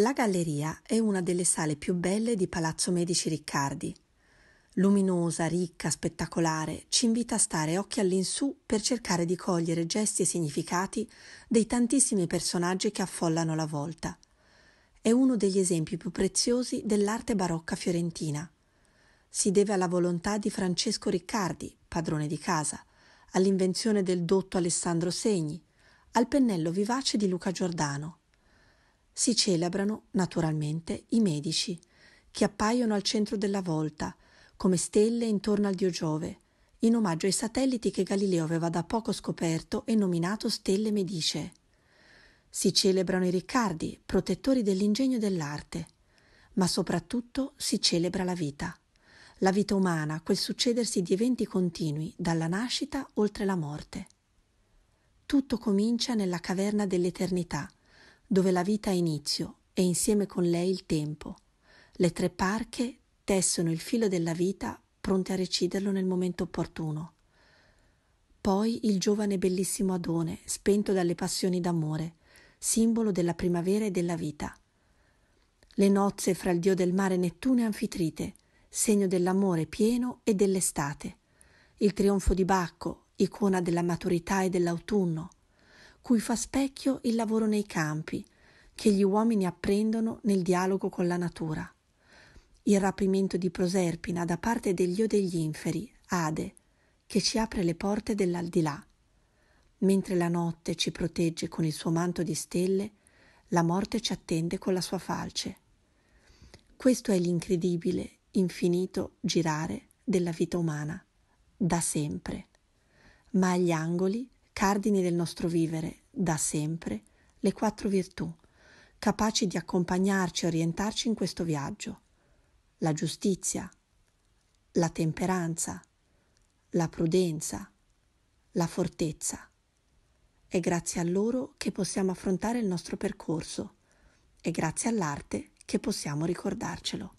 La galleria è una delle sale più belle di Palazzo Medici Riccardi. Luminosa, ricca, spettacolare, ci invita a stare occhi all'insù per cercare di cogliere gesti e significati dei tantissimi personaggi che affollano la volta. È uno degli esempi più preziosi dell'arte barocca fiorentina. Si deve alla volontà di Francesco Riccardi, padrone di casa, all'invenzione del dotto Alessandro Segni, al pennello vivace di Luca Giordano si celebrano naturalmente i medici, che appaiono al centro della volta, come stelle intorno al dio Giove, in omaggio ai satelliti che Galileo aveva da poco scoperto e nominato stelle medicee. Si celebrano i Riccardi, protettori dell'ingegno e dell'arte, ma soprattutto si celebra la vita. La vita umana, quel succedersi di eventi continui, dalla nascita oltre la morte. Tutto comincia nella caverna dell'eternità, dove la vita ha inizio e insieme con lei il tempo. Le tre parche tessono il filo della vita pronte a reciderlo nel momento opportuno. Poi il giovane bellissimo Adone, spento dalle passioni d'amore, simbolo della primavera e della vita. Le nozze fra il dio del mare Nettuno e Anfitrite, segno dell'amore pieno e dell'estate. Il trionfo di Bacco, icona della maturità e dell'autunno cui fa specchio il lavoro nei campi, che gli uomini apprendono nel dialogo con la natura. Il rapimento di Proserpina da parte del dio degli inferi, Ade, che ci apre le porte dell'aldilà. Mentre la notte ci protegge con il suo manto di stelle, la morte ci attende con la sua falce. Questo è l'incredibile, infinito girare della vita umana, da sempre. Ma agli angoli cardini del nostro vivere, da sempre, le quattro virtù, capaci di accompagnarci e orientarci in questo viaggio. La giustizia, la temperanza, la prudenza, la fortezza. È grazie a loro che possiamo affrontare il nostro percorso, è grazie all'arte che possiamo ricordarcelo.